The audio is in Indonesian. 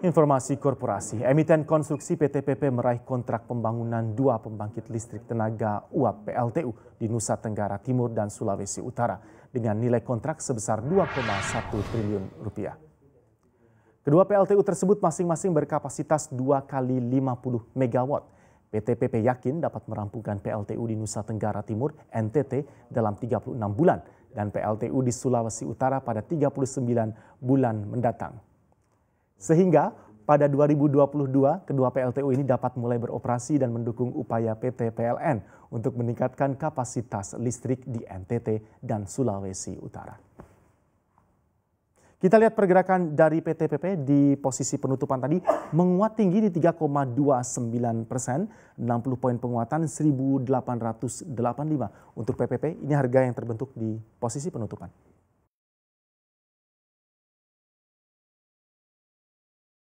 Informasi korporasi, emiten konstruksi PTPP meraih kontrak pembangunan dua pembangkit listrik tenaga uap PLTU di Nusa Tenggara Timur dan Sulawesi Utara dengan nilai kontrak sebesar 2,1 triliun rupiah. Kedua PLTU tersebut masing-masing berkapasitas 2 kali 50 megawatt. PTPP yakin dapat merampungkan PLTU di Nusa Tenggara Timur NTT dalam 36 bulan dan PLTU di Sulawesi Utara pada 39 bulan mendatang. Sehingga pada 2022 kedua PLTU ini dapat mulai beroperasi dan mendukung upaya PT PLN untuk meningkatkan kapasitas listrik di NTT dan Sulawesi Utara. Kita lihat pergerakan dari PTPP di posisi penutupan tadi menguat tinggi di 3,29 persen, 60 poin penguatan 1.885 untuk PPP. Ini harga yang terbentuk di posisi penutupan.